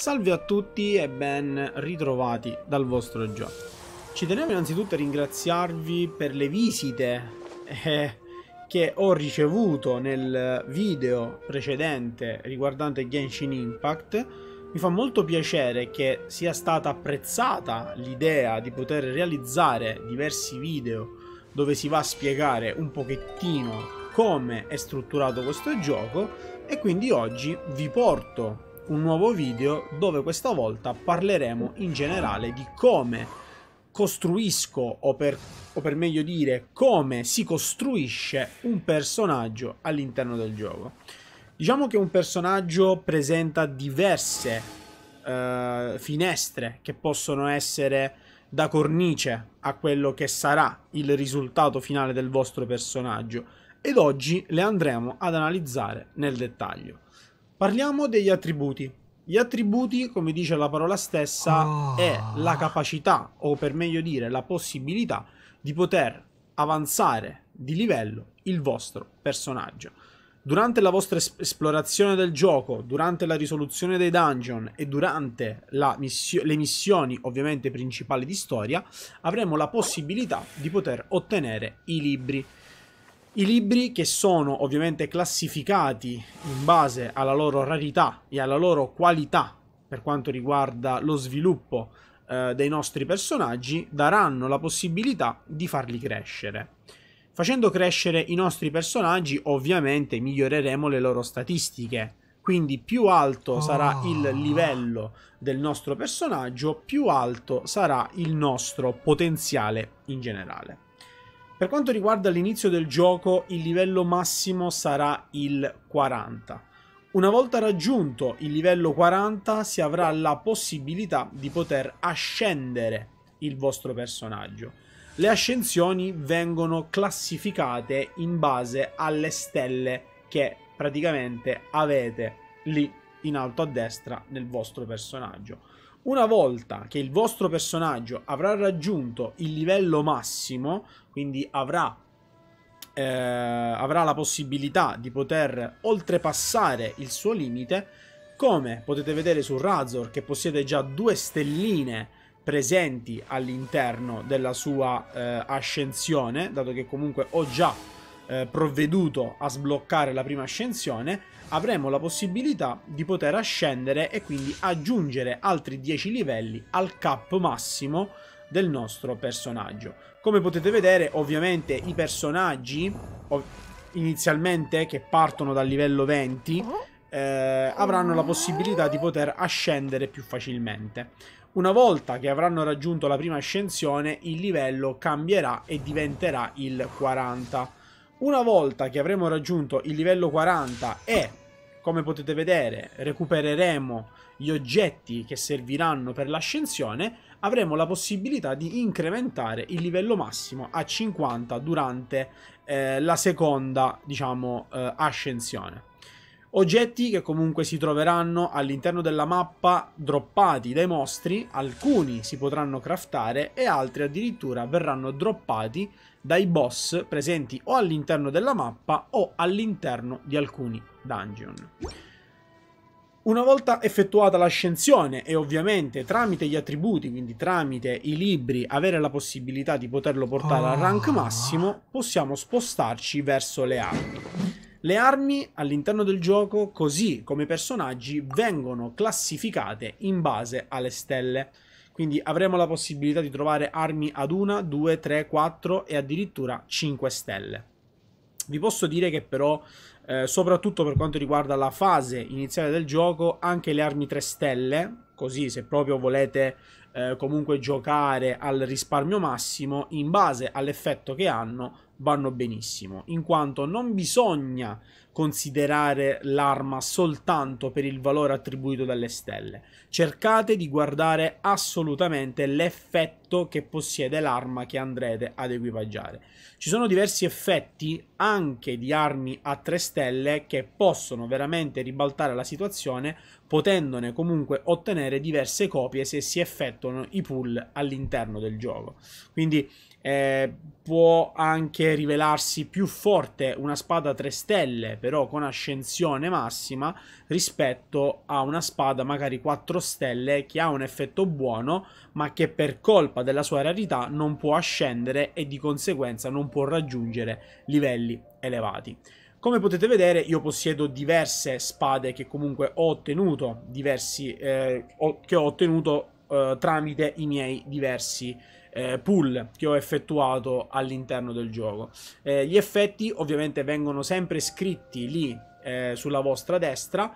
Salve a tutti e ben ritrovati dal vostro gioco. Ci tenevo innanzitutto a ringraziarvi per le visite eh, che ho ricevuto nel video precedente riguardante Genshin Impact. Mi fa molto piacere che sia stata apprezzata l'idea di poter realizzare diversi video dove si va a spiegare un pochettino come è strutturato questo gioco e quindi oggi vi porto un nuovo video dove questa volta parleremo in generale di come costruisco o per, o per meglio dire come si costruisce un personaggio all'interno del gioco. Diciamo che un personaggio presenta diverse uh, finestre che possono essere da cornice a quello che sarà il risultato finale del vostro personaggio ed oggi le andremo ad analizzare nel dettaglio. Parliamo degli attributi. Gli attributi, come dice la parola stessa, oh. è la capacità, o per meglio dire la possibilità, di poter avanzare di livello il vostro personaggio. Durante la vostra esplorazione del gioco, durante la risoluzione dei dungeon e durante missio le missioni ovviamente principali di storia, avremo la possibilità di poter ottenere i libri. I libri che sono ovviamente classificati in base alla loro rarità e alla loro qualità per quanto riguarda lo sviluppo eh, dei nostri personaggi daranno la possibilità di farli crescere. Facendo crescere i nostri personaggi ovviamente miglioreremo le loro statistiche, quindi più alto sarà ah. il livello del nostro personaggio, più alto sarà il nostro potenziale in generale. Per quanto riguarda l'inizio del gioco, il livello massimo sarà il 40. Una volta raggiunto il livello 40 si avrà la possibilità di poter ascendere il vostro personaggio. Le ascensioni vengono classificate in base alle stelle che praticamente avete lì in alto a destra nel vostro personaggio. Una volta che il vostro personaggio avrà raggiunto il livello massimo, quindi avrà, eh, avrà la possibilità di poter oltrepassare il suo limite, come potete vedere su Razor che possiede già due stelline presenti all'interno della sua eh, ascensione, dato che comunque ho già eh, provveduto a sbloccare la prima ascensione, avremo la possibilità di poter ascendere e quindi aggiungere altri 10 livelli al cap massimo del nostro personaggio. Come potete vedere, ovviamente i personaggi inizialmente che partono dal livello 20 eh, avranno la possibilità di poter ascendere più facilmente. Una volta che avranno raggiunto la prima ascensione, il livello cambierà e diventerà il 40. Una volta che avremo raggiunto il livello 40 e, come potete vedere, recupereremo gli oggetti che serviranno per l'ascensione, avremo la possibilità di incrementare il livello massimo a 50 durante eh, la seconda, diciamo, eh, ascensione. Oggetti che comunque si troveranno all'interno della mappa droppati dai mostri, alcuni si potranno craftare e altri addirittura verranno droppati dai boss presenti o all'interno della mappa o all'interno di alcuni dungeon. Una volta effettuata l'ascensione e ovviamente tramite gli attributi, quindi tramite i libri, avere la possibilità di poterlo portare al rank ah. massimo, possiamo spostarci verso le armi. Le armi all'interno del gioco, così come i personaggi, vengono classificate in base alle stelle. Quindi avremo la possibilità di trovare armi ad una, 2, 3, 4 e addirittura 5 stelle. Vi posso dire che però, eh, soprattutto per quanto riguarda la fase iniziale del gioco, anche le armi 3 stelle, così se proprio volete eh, comunque giocare al risparmio massimo in base all'effetto che hanno vanno benissimo, in quanto non bisogna considerare l'arma soltanto per il valore attribuito dalle stelle. Cercate di guardare assolutamente l'effetto che possiede l'arma che andrete ad equipaggiare. Ci sono diversi effetti anche di armi a 3 stelle che possono veramente ribaltare la situazione, potendone comunque ottenere diverse copie se si effettua sviluppano i pull all'interno del gioco. Quindi eh, può anche rivelarsi più forte una spada 3 stelle, però con ascensione massima, rispetto a una spada magari 4 stelle che ha un effetto buono, ma che per colpa della sua rarità non può ascendere e di conseguenza non può raggiungere livelli elevati. Come potete vedere io possiedo diverse spade che comunque ho ottenuto, diversi, eh, che ho ottenuto eh, tramite i miei diversi eh, pull che ho effettuato all'interno del gioco. Eh, gli effetti ovviamente vengono sempre scritti lì eh, sulla vostra destra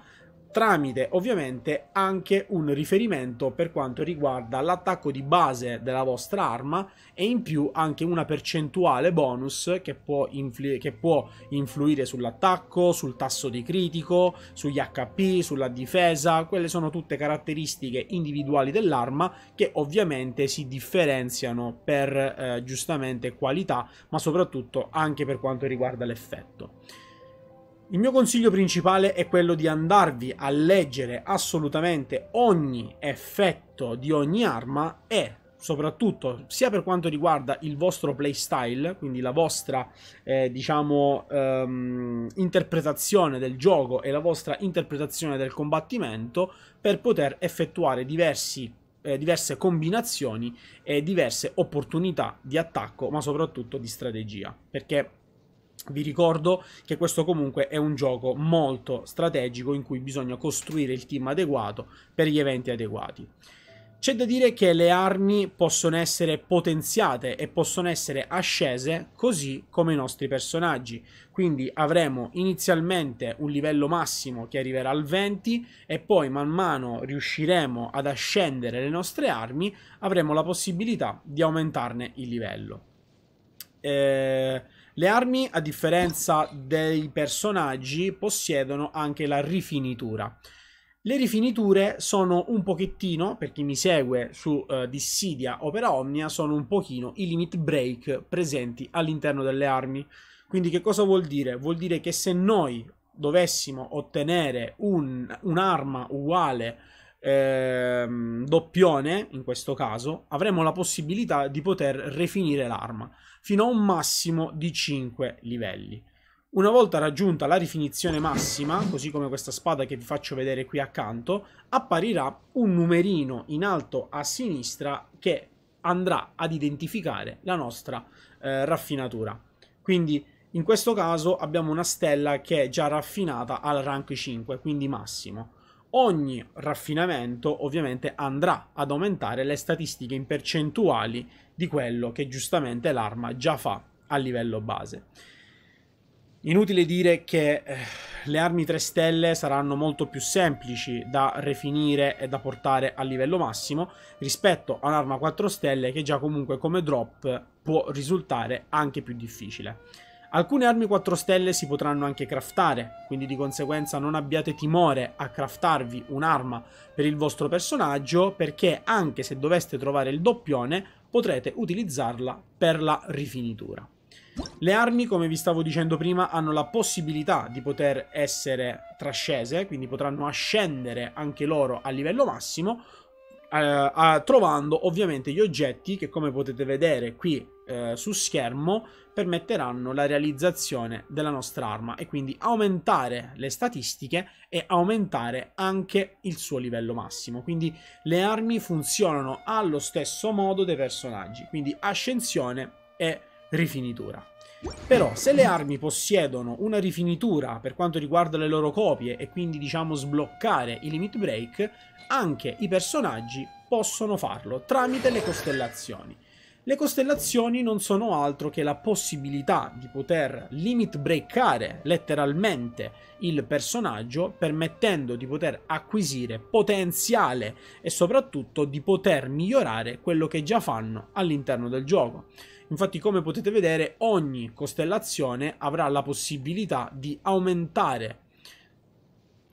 tramite ovviamente anche un riferimento per quanto riguarda l'attacco di base della vostra arma e in più anche una percentuale bonus che può, influ che può influire sull'attacco, sul tasso di critico, sugli HP, sulla difesa, quelle sono tutte caratteristiche individuali dell'arma che ovviamente si differenziano per eh, giustamente qualità ma soprattutto anche per quanto riguarda l'effetto. Il mio consiglio principale è quello di andarvi a leggere assolutamente ogni effetto di ogni arma e soprattutto sia per quanto riguarda il vostro playstyle, quindi la vostra eh, diciamo ehm, interpretazione del gioco e la vostra interpretazione del combattimento per poter effettuare diversi, eh, diverse combinazioni e diverse opportunità di attacco ma soprattutto di strategia perché vi ricordo che questo comunque è un gioco molto strategico in cui bisogna costruire il team adeguato per gli eventi adeguati. C'è da dire che le armi possono essere potenziate e possono essere ascese così come i nostri personaggi. Quindi avremo inizialmente un livello massimo che arriverà al 20 e poi man mano riusciremo ad ascendere le nostre armi, avremo la possibilità di aumentarne il livello. Eh le armi, a differenza dei personaggi, possiedono anche la rifinitura. Le rifiniture sono un pochettino, per chi mi segue su uh, Dissidia Opera Omnia, sono un pochino i limit break presenti all'interno delle armi. Quindi che cosa vuol dire? Vuol dire che se noi dovessimo ottenere un, un'arma uguale ehm, doppione, in questo caso, avremmo la possibilità di poter rifinire l'arma fino a un massimo di 5 livelli. Una volta raggiunta la rifinizione massima, così come questa spada che vi faccio vedere qui accanto, apparirà un numerino in alto a sinistra che andrà ad identificare la nostra eh, raffinatura. Quindi in questo caso abbiamo una stella che è già raffinata al rank 5, quindi massimo. Ogni raffinamento ovviamente andrà ad aumentare le statistiche in percentuali di quello che giustamente l'arma già fa a livello base. Inutile dire che eh, le armi 3 stelle saranno molto più semplici da rifinire e da portare a livello massimo rispetto a un'arma 4 stelle che già comunque come drop può risultare anche più difficile. Alcune armi 4 stelle si potranno anche craftare, quindi di conseguenza non abbiate timore a craftarvi un'arma per il vostro personaggio perché anche se doveste trovare il doppione potrete utilizzarla per la rifinitura. Le armi, come vi stavo dicendo prima, hanno la possibilità di poter essere trascese, quindi potranno ascendere anche loro a livello massimo, eh, trovando ovviamente gli oggetti che come potete vedere qui eh, su schermo permetteranno la realizzazione della nostra arma e quindi aumentare le statistiche e aumentare anche il suo livello massimo quindi le armi funzionano allo stesso modo dei personaggi quindi ascensione e rifinitura però se le armi possiedono una rifinitura per quanto riguarda le loro copie e quindi diciamo sbloccare i limit break, anche i personaggi possono farlo tramite le costellazioni. Le costellazioni non sono altro che la possibilità di poter limit breakare letteralmente il personaggio, permettendo di poter acquisire potenziale e soprattutto di poter migliorare quello che già fanno all'interno del gioco. Infatti, come potete vedere, ogni costellazione avrà la possibilità di aumentare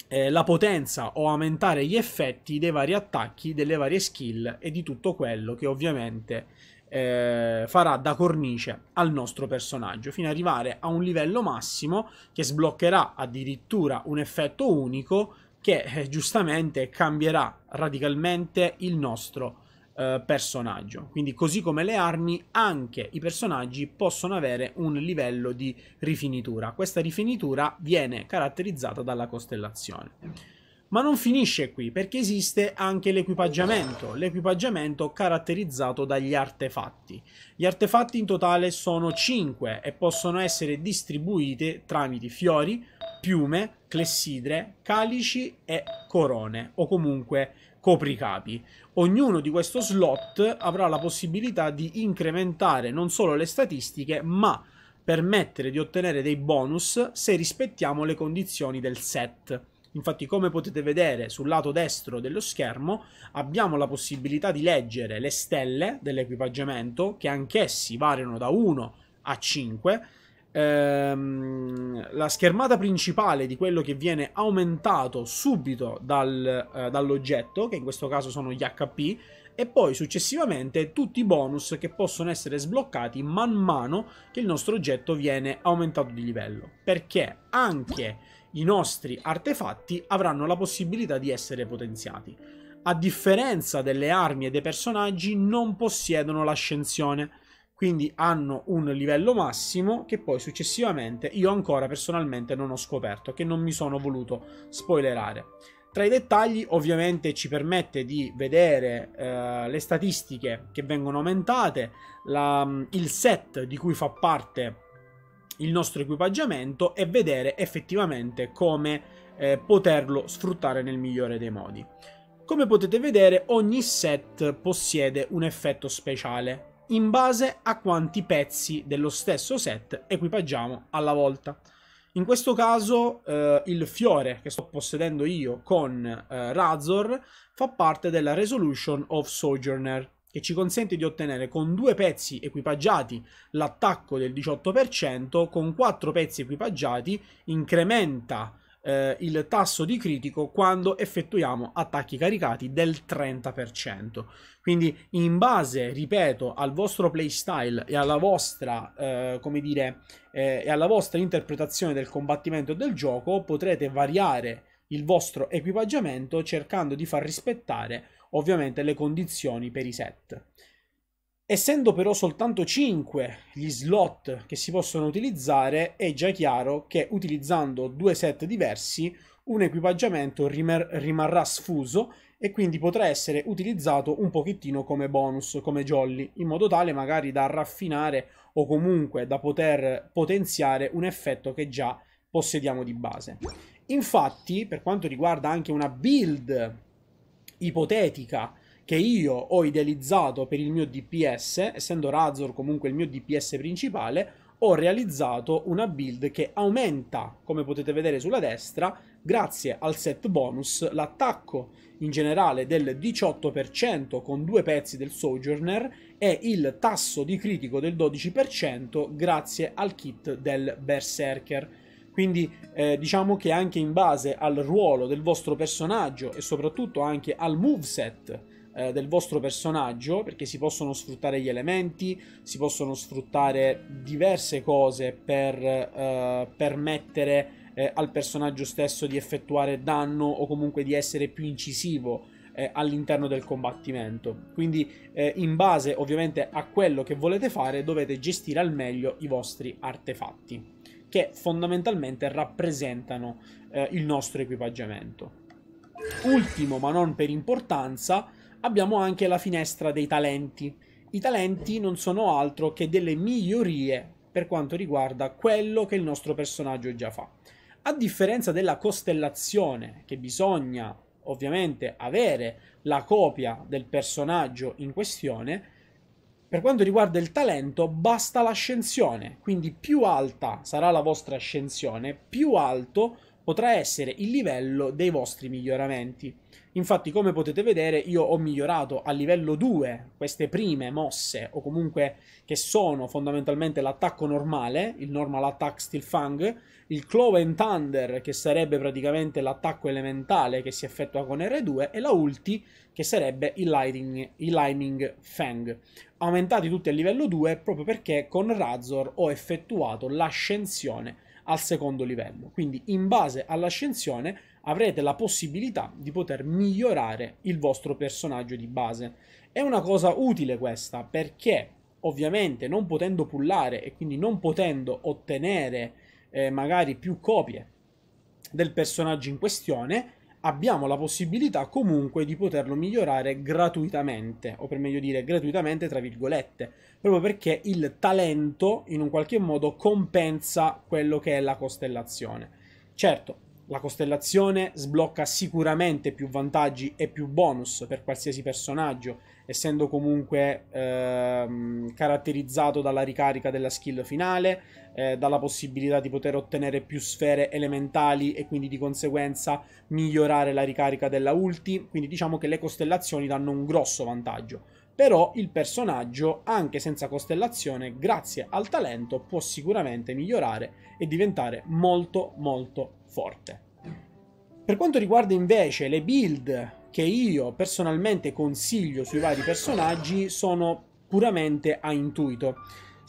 eh, la potenza o aumentare gli effetti dei vari attacchi, delle varie skill e di tutto quello che ovviamente eh, farà da cornice al nostro personaggio fino ad arrivare a un livello massimo che sbloccherà addirittura un effetto unico che eh, giustamente cambierà radicalmente il nostro eh, personaggio. Quindi così come le armi, anche i personaggi possono avere un livello di rifinitura. Questa rifinitura viene caratterizzata dalla costellazione. Ma non finisce qui, perché esiste anche l'equipaggiamento, l'equipaggiamento caratterizzato dagli artefatti. Gli artefatti in totale sono 5 e possono essere distribuiti tramite fiori, piume, clessidre, calici e corone, o comunque copricapi. Ognuno di questo slot avrà la possibilità di incrementare non solo le statistiche, ma permettere di ottenere dei bonus se rispettiamo le condizioni del set. Infatti, come potete vedere sul lato destro dello schermo, abbiamo la possibilità di leggere le stelle dell'equipaggiamento, che anch'essi variano da 1 a 5. Ehm, la schermata principale di quello che viene aumentato subito dal, eh, dall'oggetto, che in questo caso sono gli HP, e poi successivamente tutti i bonus che possono essere sbloccati man mano che il nostro oggetto viene aumentato di livello. Perché anche i nostri artefatti avranno la possibilità di essere potenziati. A differenza delle armi e dei personaggi, non possiedono l'ascensione, quindi hanno un livello massimo che poi successivamente io ancora personalmente non ho scoperto, che non mi sono voluto spoilerare. Tra i dettagli ovviamente ci permette di vedere eh, le statistiche che vengono aumentate, la, il set di cui fa parte il nostro equipaggiamento e vedere effettivamente come eh, poterlo sfruttare nel migliore dei modi. Come potete vedere ogni set possiede un effetto speciale in base a quanti pezzi dello stesso set equipaggiamo alla volta. In questo caso eh, il fiore che sto possedendo io con eh, Razor fa parte della Resolution of Sojourner, che ci consente di ottenere con due pezzi equipaggiati l'attacco del 18%, con quattro pezzi equipaggiati incrementa eh, il tasso di critico quando effettuiamo attacchi caricati del 30%. Quindi in base, ripeto, al vostro playstyle e alla vostra, eh, come dire, eh, e alla vostra interpretazione del combattimento e del gioco potrete variare il vostro equipaggiamento cercando di far rispettare ovviamente le condizioni per i set. Essendo però soltanto 5 gli slot che si possono utilizzare, è già chiaro che utilizzando due set diversi un equipaggiamento rimer- rimarrà sfuso e quindi potrà essere utilizzato un pochettino come bonus, come jolly, in modo tale magari da raffinare o comunque da poter potenziare un effetto che già possediamo di base. Infatti, per quanto riguarda anche una build ipotetica che io ho idealizzato per il mio DPS, essendo Razor comunque il mio DPS principale, ho realizzato una build che aumenta, come potete vedere sulla destra, grazie al set bonus, l'attacco in generale del 18% con due pezzi del Sojourner e il tasso di critico del 12% grazie al kit del Berserker. Quindi eh, diciamo che anche in base al ruolo del vostro personaggio e soprattutto anche al moveset eh, del vostro personaggio, perché si possono sfruttare gli elementi, si possono sfruttare diverse cose per eh, permettere eh, al personaggio stesso di effettuare danno o comunque di essere più incisivo eh, all'interno del combattimento. Quindi eh, in base ovviamente a quello che volete fare dovete gestire al meglio i vostri artefatti che fondamentalmente rappresentano eh, il nostro equipaggiamento. Ultimo, ma non per importanza, abbiamo anche la finestra dei talenti. I talenti non sono altro che delle migliorie per quanto riguarda quello che il nostro personaggio già fa. A differenza della costellazione, che bisogna ovviamente avere la copia del personaggio in questione, per quanto riguarda il talento, basta l'ascensione, quindi più alta sarà la vostra ascensione, più alto potrà essere il livello dei vostri miglioramenti. Infatti, come potete vedere, io ho migliorato a livello 2 queste prime mosse, o comunque che sono fondamentalmente l'attacco normale, il normal attack Steel Fang, il Claw and Thunder, che sarebbe praticamente l'attacco elementale che si effettua con R2, e la ulti, che sarebbe il Lightning, il Lightning Fang. Aumentati tutti a livello 2 proprio perché con Razor ho effettuato l'ascensione al secondo livello. Quindi in base all'ascensione avrete la possibilità di poter migliorare il vostro personaggio di base. È una cosa utile questa perché ovviamente non potendo pullare e quindi non potendo ottenere eh, magari più copie del personaggio in questione, abbiamo la possibilità comunque di poterlo migliorare gratuitamente, o per meglio dire gratuitamente tra virgolette, proprio perché il talento in un qualche modo compensa quello che è la costellazione. Certo, la costellazione sblocca sicuramente più vantaggi e più bonus per qualsiasi personaggio, essendo comunque ehm, caratterizzato dalla ricarica della skill finale, eh, dalla possibilità di poter ottenere più sfere elementali e quindi di conseguenza migliorare la ricarica della ulti, quindi diciamo che le costellazioni danno un grosso vantaggio. Però il personaggio, anche senza costellazione, grazie al talento, può sicuramente migliorare e diventare molto molto forte. Per quanto riguarda invece le build che io personalmente consiglio sui vari personaggi, sono puramente a intuito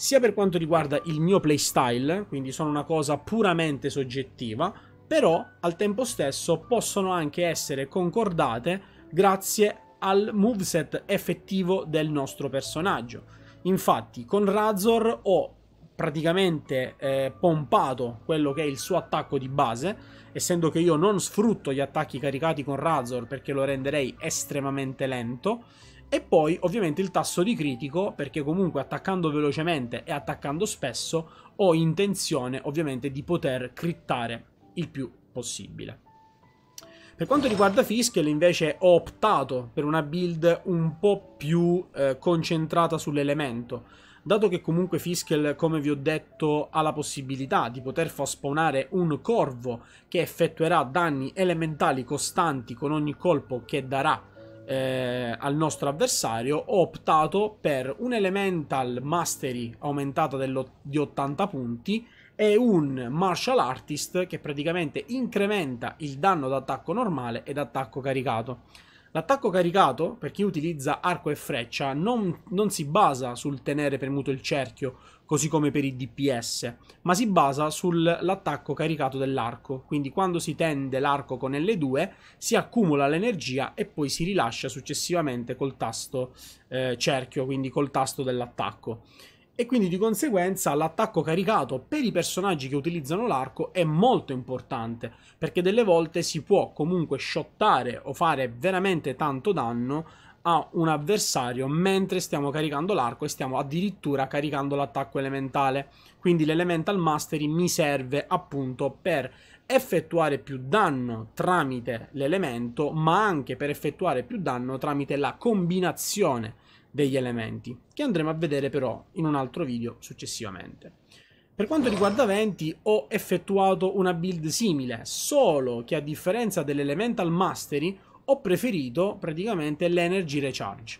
sia per quanto riguarda il mio playstyle, quindi sono una cosa puramente soggettiva, però al tempo stesso possono anche essere concordate grazie al moveset effettivo del nostro personaggio. Infatti con Razor ho praticamente eh, pompato quello che è il suo attacco di base, essendo che io non sfrutto gli attacchi caricati con Razor perché lo renderei estremamente lento, e poi ovviamente il tasso di critico, perché comunque attaccando velocemente e attaccando spesso ho intenzione ovviamente di poter crittare il più possibile. Per quanto riguarda Fischl invece ho optato per una build un po' più eh, concentrata sull'elemento, dato che comunque Fischl, come vi ho detto, ha la possibilità di poter far spawnare un corvo che effettuerà danni elementali costanti con ogni colpo che darà eh, al nostro avversario, ho optato per un Elemental Mastery aumentato di 80 punti e un Martial Artist che praticamente incrementa il danno d'attacco normale ed attacco caricato. L'attacco caricato, per chi utilizza arco e freccia, non, non, si basa sul tenere premuto il cerchio, così come per i DPS, ma si basa sull'attacco caricato dell'arco. Quindi quando si tende l'arco con L2 si accumula l'energia e poi si rilascia successivamente col tasto eh, cerchio, quindi col tasto dell'attacco e quindi di conseguenza l'attacco caricato per i personaggi che utilizzano l'arco è molto importante perché delle volte si può comunque shottare o fare veramente tanto danno a un avversario mentre stiamo caricando l'arco e stiamo addirittura caricando l'attacco elementale. Quindi l'elemental mastery mi serve appunto per effettuare più danno tramite l'elemento, ma anche per effettuare più danno tramite la combinazione degli elementi, che andremo a vedere però in un altro video successivamente. Per quanto riguarda Venti, ho effettuato una build simile, solo che a differenza dell'Elemental Mastery ho preferito praticamente l'Energy Recharge.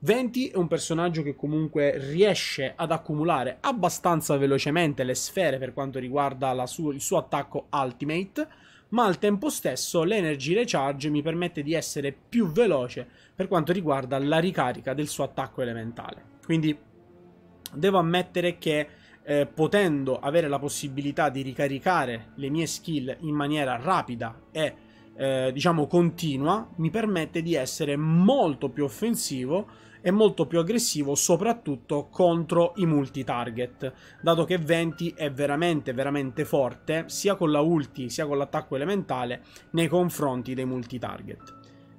Venti è un personaggio che comunque riesce ad accumulare abbastanza velocemente le sfere per quanto riguarda suo, il suo attacco Ultimate, ma al tempo stesso l'Energy Recharge mi permette di essere più veloce per quanto riguarda la ricarica del suo attacco elementale. Quindi devo ammettere che eh, potendo avere la possibilità di ricaricare le mie skill in maniera rapida e eh, diciamo continua mi permette di essere molto più offensivo e molto più aggressivo soprattutto contro i multi target dato che 20 è veramente veramente forte sia con la ulti sia con l'attacco elementale nei confronti dei multi target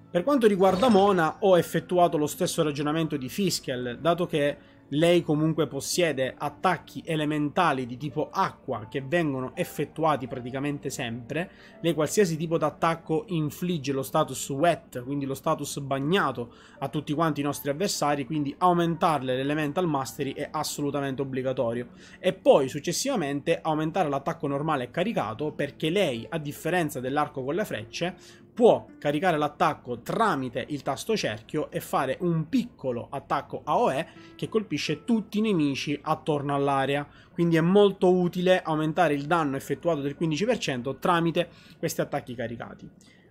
per quanto riguarda Mona ho effettuato lo stesso ragionamento di Fiskel dato che lei comunque possiede attacchi elementali di tipo acqua che vengono effettuati praticamente sempre. Lei qualsiasi tipo d'attacco infligge lo status wet, quindi lo status bagnato a tutti quanti i nostri avversari, quindi aumentarle l'elemental mastery è assolutamente obbligatorio. E poi successivamente aumentare l'attacco normale caricato perché lei, a differenza dell'arco con le frecce, può caricare l'attacco tramite il tasto cerchio e fare un piccolo attacco AOE che colpisce tutti i nemici attorno all'area. Quindi è molto utile aumentare il danno effettuato del 15% tramite questi attacchi caricati.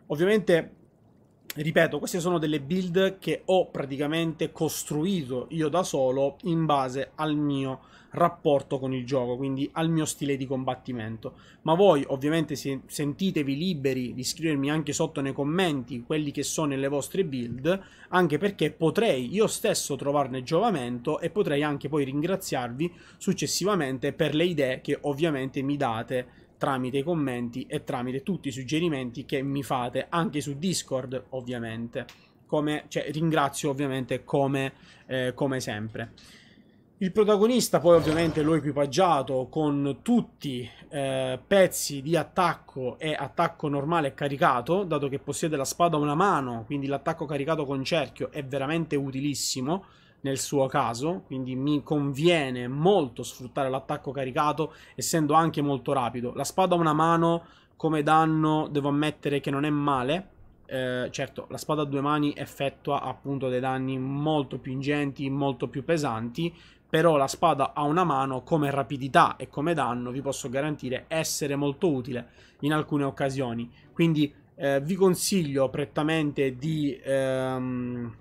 Ovviamente ripeto, queste sono delle build che ho praticamente costruito io da solo in base al mio rapporto con il gioco, quindi al mio stile di combattimento. Ma voi ovviamente se sentitevi liberi di scrivermi anche sotto nei commenti quelli che sono le vostre build, anche perché potrei io stesso trovarne giovamento e potrei anche poi ringraziarvi successivamente per le idee che ovviamente mi date tramite i commenti e tramite tutti i suggerimenti che mi fate anche su Discord ovviamente. Come, cioè, ringrazio ovviamente come, eh, come sempre. Il protagonista poi ovviamente l'ho equipaggiato con tutti eh, pezzi di attacco e attacco normale caricato, dato che possiede la spada a una mano, quindi l'attacco caricato con cerchio è veramente utilissimo nel suo caso, quindi mi conviene molto sfruttare l'attacco caricato, essendo anche molto rapido. La spada a una mano come danno devo ammettere che non è male, eh, certo, la spada a due mani effettua appunto dei danni molto più ingenti, molto più pesanti, però la spada a una mano come rapidità e come danno vi posso garantire essere molto utile in alcune occasioni. Quindi eh, vi consiglio prettamente di... Ehm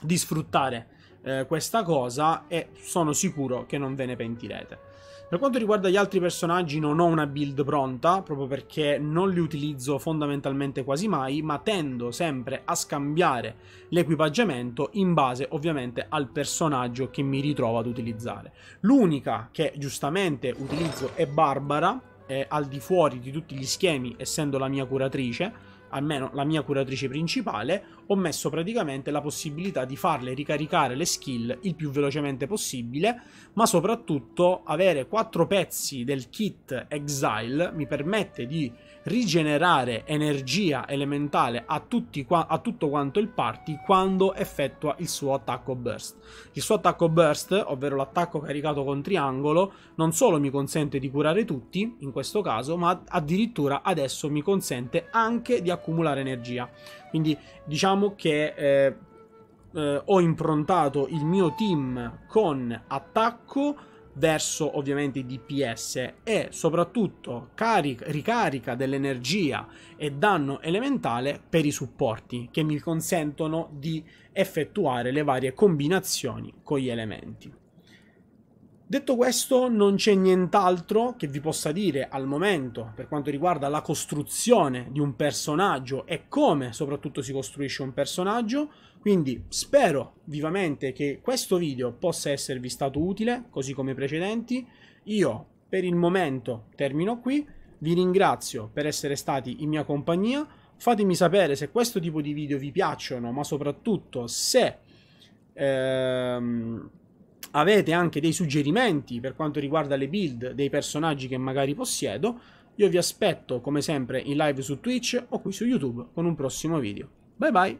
di sfruttare eh, questa cosa e sono sicuro che non ve ne pentirete. Per quanto riguarda gli altri personaggi non ho una build pronta, proprio perché non li utilizzo fondamentalmente quasi mai, ma tendo sempre a scambiare l'equipaggiamento in base ovviamente al personaggio che mi ritrovo ad utilizzare. L'unica che giustamente utilizzo è Barbara, è al di fuori di tutti gli schemi essendo la mia curatrice, almeno la mia curatrice principale, ho messo praticamente la possibilità di farle ricaricare le skill il più velocemente possibile, ma soprattutto avere quattro pezzi del kit Exile mi permette di rigenerare energia elementale a, tutti, a tutto quanto il party quando effettua il suo attacco burst. Il suo attacco burst, ovvero l'attacco caricato con triangolo, non solo mi consente di curare tutti, in questo caso, ma addirittura adesso mi consente anche di accumulare accumulare energia. Quindi diciamo che eh, eh, ho improntato il mio team con attacco verso ovviamente i DPS e soprattutto ricarica dell'energia e danno elementale per i supporti che mi consentono di effettuare le varie combinazioni con gli elementi. Detto questo, non c'è nient'altro che vi possa dire al momento per quanto riguarda la costruzione di un personaggio e come soprattutto si costruisce un personaggio. Quindi spero vivamente che questo video possa esservi stato utile, così come i precedenti. Io per il momento termino qui. Vi ringrazio per essere stati in mia compagnia. Fatemi sapere se questo tipo di video vi piacciono, ma soprattutto se... Ehm, avete anche dei suggerimenti per quanto riguarda le build dei personaggi che magari possiedo, io vi aspetto come sempre in live su Twitch o qui su YouTube con un prossimo video. Bye bye!